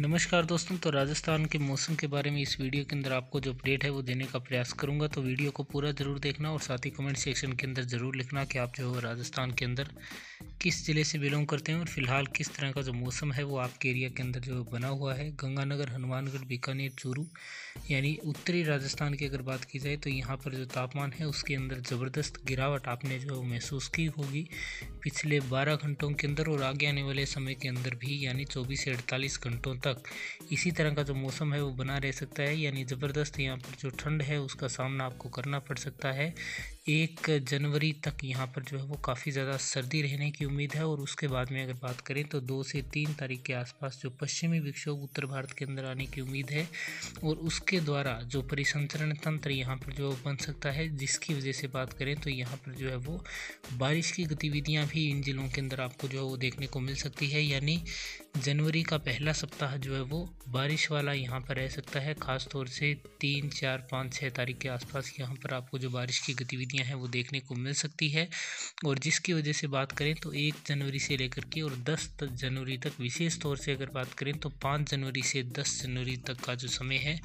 नमस्कार दोस्तों तो राजस्थान के मौसम के बारे में इस वीडियो के अंदर आपको जो अपडेट है वो देने का प्रयास करूंगा तो वीडियो को पूरा ज़रूर देखना और साथ ही कमेंट सेक्शन के अंदर ज़रूर लिखना कि आप जो राजस्थान के अंदर किस ज़िले से बिलोंग करते हैं और फिलहाल किस तरह का जो मौसम है वो आपके एरिया के अंदर जो बना हुआ है गंगानगर हनुमानगढ़ बीकानेर चूरू यानी उत्तरी राजस्थान की अगर बात की जाए तो यहाँ पर जो तापमान है उसके अंदर ज़बरदस्त गिरावट आपने जो महसूस की होगी पिछले 12 घंटों के अंदर और आगे आने वाले समय के अंदर भी यानी 24 से 48 घंटों तक इसी तरह का जो मौसम है वो बना रह सकता है यानी ज़बरदस्त यहाँ पर जो ठंड है उसका सामना आपको करना पड़ सकता है एक जनवरी तक यहाँ पर जो है वो काफ़ी ज़्यादा सर्दी रहने की उम्मीद है और उसके बाद में अगर बात करें तो दो से तीन तारीख के आसपास जो पश्चिमी विक्षोभ उत्तर भारत के अंदर आने की उम्मीद है और उसके द्वारा जो परिसंचरण तंत्र यहाँ पर जो बन सकता है जिसकी वजह से बात करें तो यहाँ पर जो है वो बारिश की गतिविधियाँ काफ़ी इन ज़िलों के अंदर आपको जो है वो देखने को मिल सकती है यानी जनवरी का पहला सप्ताह जो है वो बारिश वाला यहाँ पर रह सकता है ख़ास तौर से तीन चार पाँच छः तारीख के आसपास यहाँ पर आपको जो बारिश की गतिविधियाँ हैं वो देखने को मिल सकती है और जिसकी वजह से बात करें तो एक जनवरी से लेकर के और दस जनवरी तक विशेष तौर से अगर बात करें तो पाँच जनवरी से दस जनवरी तक का जो समय है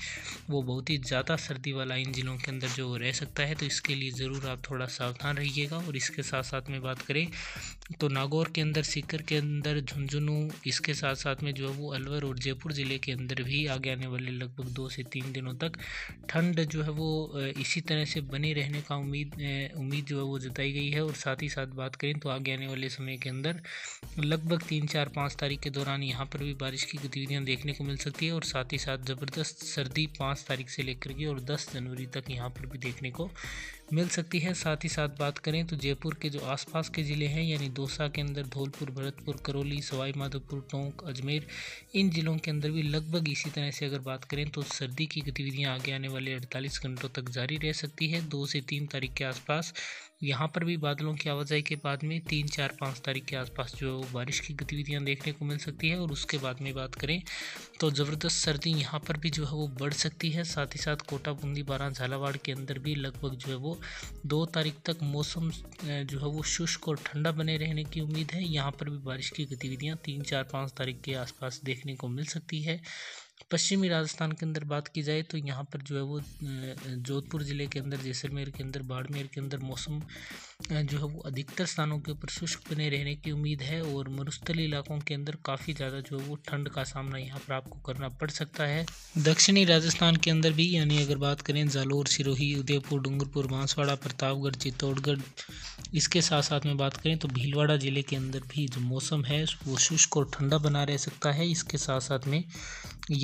वो बहुत ही ज़्यादा सर्दी वाला इन ज़िलों के अंदर जो रह सकता है तो इसके लिए ज़रूर आप थोड़ा सावधान रहिएगा और इसके साथ साथ में बात करें तो नागौर के अंदर सीकर के अंदर झुंझुनू इसके साथ साथ में जो है वो अलवर और जयपुर ज़िले के अंदर भी आगे आने वाले लगभग दो से तीन दिनों तक ठंड जो है वो इसी तरह से बने रहने का उम्मीद उम्मीद जो है वो जताई गई है और साथ ही साथ बात करें तो आगे आने वाले समय के अंदर लगभग तीन चार पाँच तारीख के दौरान यहाँ पर भी बारिश की गतिविधियाँ देखने को मिल सकती है और साथ ही साथ ज़बरदस्त सर्दी पाँच तारीख से लेकर के और दस जनवरी तक यहाँ पर भी देखने को मिल सकती है साथ ही साथ बात करें तो जयपुर के जो आसपास के ज़िले हैं यानी दौसा के अंदर धौलपुर भरतपुर करौली सवाई माधोपुर टोंक अजमेर इन ज़िलों के अंदर भी लगभग इसी तरह से अगर बात करें तो सर्दी की गतिविधियाँ आगे आने वाले अड़तालीस घंटों तक जारी रह सकती है दो से तीन तारीख के आसपास यहाँ पर भी बादलों की आवाजाही के बाद में तीन चार पाँच तारीख के आसपास जो बारिश की गतिविधियाँ देखने को मिल सकती है और उसके बाद में बात करें तो ज़बरदस्त सर्दी यहाँ पर भी जो है वो बढ़ सकती है साथ ही साथ कोटा बूंदी बारह झालावाड़ के अंदर भी लगभग जो है वो दो तारीख तक मौसम जो है वो शुष्क और ठंडा बने रहने की उम्मीद है यहाँ पर भी बारिश की गतिविधियाँ तीन चार पाँच तारीख के आसपास देखने को मिल सकती है पश्चिमी राजस्थान के अंदर बात की जाए तो यहाँ पर जो है वो जोधपुर ज़िले के अंदर जैसलमेर के अंदर बाड़मेर के अंदर मौसम जो है वो अधिकतर स्थानों के ऊपर शुष्क बने रहने की उम्मीद है और मरुस्थली इलाकों के अंदर काफ़ी ज़्यादा जो है वो ठंड का सामना यहाँ पर आपको करना पड़ सकता है दक्षिणी राजस्थान के अंदर भी यानी अगर बात करें जालोर सिरोही उदयपुर डूंगरपुर बांसवाड़ा प्रतापगढ़ चित्तौड़गढ़ इसके साथ साथ में बात करें तो भीलवाड़ा ज़िले के अंदर भी जो मौसम है वो शुष्क और ठंडा बना रह सकता है इसके साथ साथ में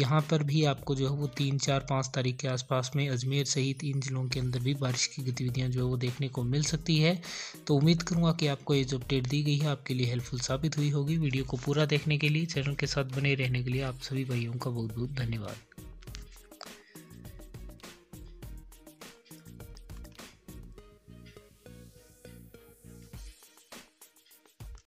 यहाँ पर भी आपको जो है वो तीन चार पाँच तारीख के आसपास में अजमेर सहित इन ज़िलों के अंदर भी बारिश की गतिविधियाँ जो है वो देखने को मिल सकती है तो उम्मीद करूँगा कि आपको ये जो अपडेट दी गई है आपके लिए हेल्पफुल साबित हुई होगी वीडियो को पूरा देखने के लिए चैनल के साथ बने रहने के लिए आप सभी भाइयों का बहुत बहुत धन्यवाद